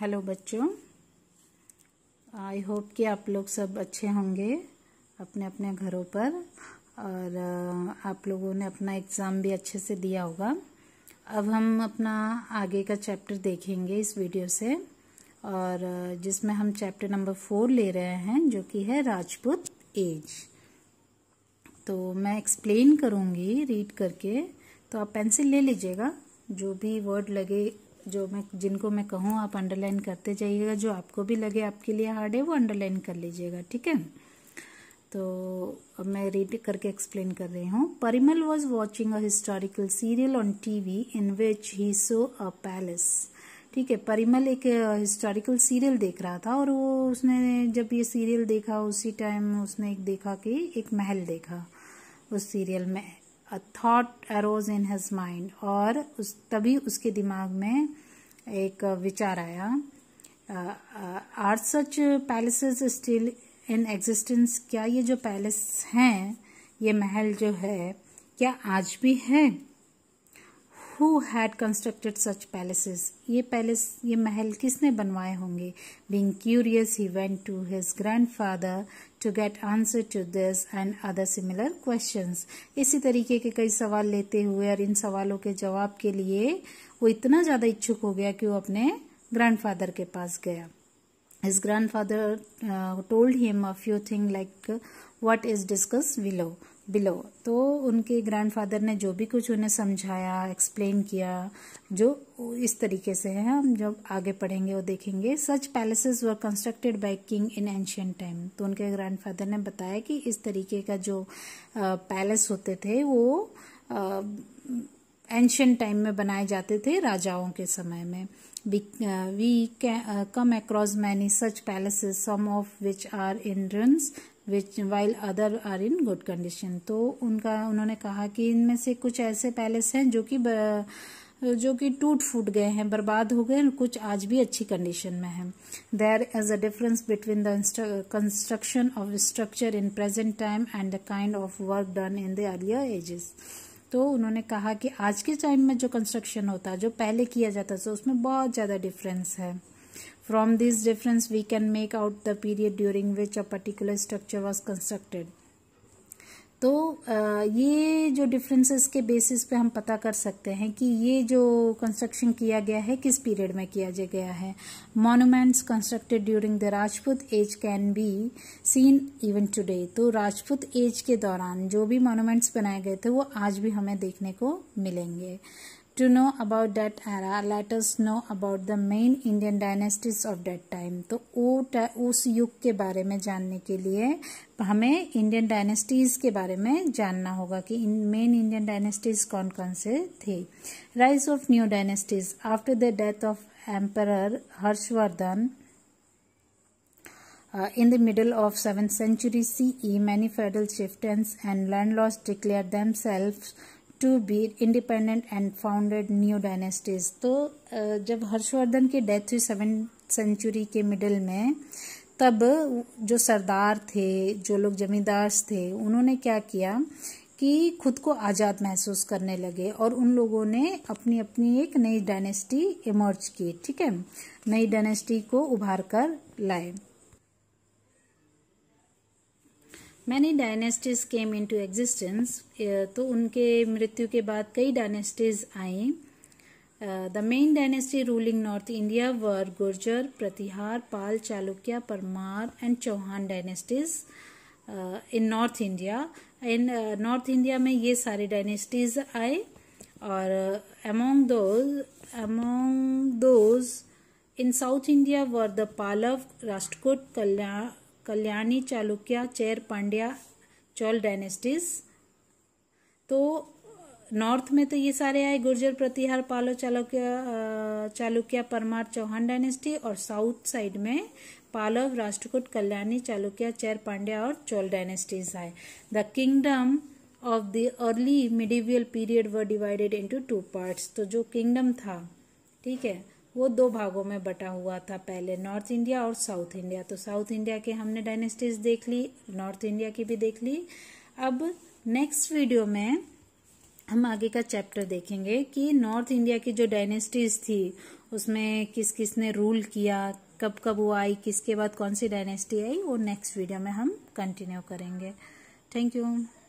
Hello बच्चों I hope कि आप लोग सब अच्छे होंगे अपने अपने घरों पर और आप लोगों ने अपना एग्ज़ाम भी अच्छे से दिया होगा अब हम अपना आगे का चैप्टर देखेंगे इस वीडियो से और जिसमें हम चैप्टर नंबर फोर ले रहे हैं जो कि है राजपूत एज तो मैं एक्सप्लेन करूँगी रीड करके तो आप पेंसिल ले लीजिएगा जो भी वर्ड लगे जो मैं जिनको मैं कहूँ आप अंडरलाइन करते जाइएगा जो आपको भी लगे आपके लिए हार्ड है वो अंडरलाइन कर लीजिएगा ठीक है तो अब मैं रीड करके एक्सप्लेन कर रही हूँ Parimal was watching a historical serial on TV in which he saw a palace ठीक है परिमल एक हिस्टोरिकल सीरियल देख रहा था और वो उसने जब ये सीरियल देखा उसी टाइम उसने एक देखा कि एक महल देखा उस सीरियल में thought arose in his mind और उस तभी उसके दिमाग में एक विचार आया are such palaces still in existence क्या ये जो पैलेस हैं ये महल जो है क्या आज भी है who had constructed such palaces ये पैलेस ये महल किसने बनवाए होंगे being curious he went to his grand father to get answer to this and other similar question इसी तरीके के कई सवाल लेते हुए और इन सवालों के जवाब के लिए वो इतना ज़्यादा इच्छुक हो गया कि वो अपने ग्रैंड फादर के पास गया his grand father told him a few thing like what is discussed विलो बिलो तो उनके ग्रैंडफादर ने जो भी कुछ उन्हें समझाया एक्सप्लेन किया जो इस तरीके से है हम जब आगे पढ़ेंगे वो देखेंगे such palaces were constructed by king in ancient time तो उनके ग्रैंडफादर ने बताया कि इस तरीके का जो पैलेस होते थे वो एंशियंट टाइम में बनाए जाते थे राजाओं के समय में we, uh, we can, uh, come across many such palaces some of which are in ruins which while other are in good condition तो उनका उन्होंने कहा कि इनमें से कुछ ऐसे पैलेस हैं जो कि जो कि टूट फूट गए हैं बर्बाद हो गए कुछ आज भी अच्छी कंडीशन में हैं there is a difference between the construction of structure in present time and the kind of work done in the earlier ages तो उन्होंने कहा कि आज के टाइम में जो कंस्ट्रक्शन होता है जो पहले किया जाता था तो उसमें बहुत ज़्यादा डिफरेंस है from this difference we can make out the period during which a particular structure was constructed तो ये जो डिफरेंसेस के बेसिस पे हम पता कर सकते हैं कि ये जो कंस्ट्रक्शन किया गया है किस पीरियड में किया गया है monuments constructed during the Rajput age can be seen even today तो राजपूत एज के दौरान जो भी मॉन्यूमेंट्स बनाए गए थे वो आज भी हमें देखने को मिलेंगे To know about that era, let us know about the main Indian dynasties of that time. to so, us yug ke bare mein janne ke liye hame indian dynasties ke bare mein janna hoga ki in main indian dynasties kon kon se the rise of new dynasties after the death of emperor harshvardhan Uh, in the middle of 7th century CE, many feudal chieftains and landlords declared themselves to be independent and founded new dynasties तो जब हर्षवर्धन की death हुई seven century के middle में तब जो सरदार थे जो लोग जमींदार्स थे उन्होंने क्या किया कि खुद को आज़ाद महसूस करने लगे और उन लोगों ने अपनी अपनी एक नई डायनेस्टी इमर्ज की ठीक है नई डायनेस्टी को उभार कर लाए many dynasties came in to existence तो उनके मृत्यु के बाद कई डायनेस्टीज आई the main dynasty ruling north India were Gurjara Pratihara Pala Chalukya Parmar and Chauhan dynasties in north India in north India में ये सारे डायनेस्टीज आए और among uh, those among those in south India were the Pallava rashtrakoot Kalyan Kalyani Chalukya Chera Pandya Chola dynasties तो नॉर्थ में तो ये सारे आए गुर्जर प्रतिहार पालो चालुक्य चालुक्या परमार चौहान डायनेस्टी और साउथ साइड में पालव राष्ट्रकूट कल्याणी चालुक्या चैर पांड्या और चोल डायनेस्टीज आए the kingdom of the early medieval period were divided into two parts तो जो किंगडम था ठीक है वो दो भागों में बटा हुआ था पहले नॉर्थ इंडिया और साउथ इंडिया तो साउथ इंडिया के हमने डायनेस्टीज देख ली नॉर्थ इंडिया की भी देख ली अब नेक्स्ट वीडियो में हम आगे का चैप्टर देखेंगे कि नॉर्थ इंडिया की जो डायनेस्टीज थी उसमें किस किस ने रूल किया कब कब वो आई किसके बाद कौन सी डायनेस्टी आई वो नेक्स्ट वीडियो में हम कंटिन्यू करेंगे थैंक यू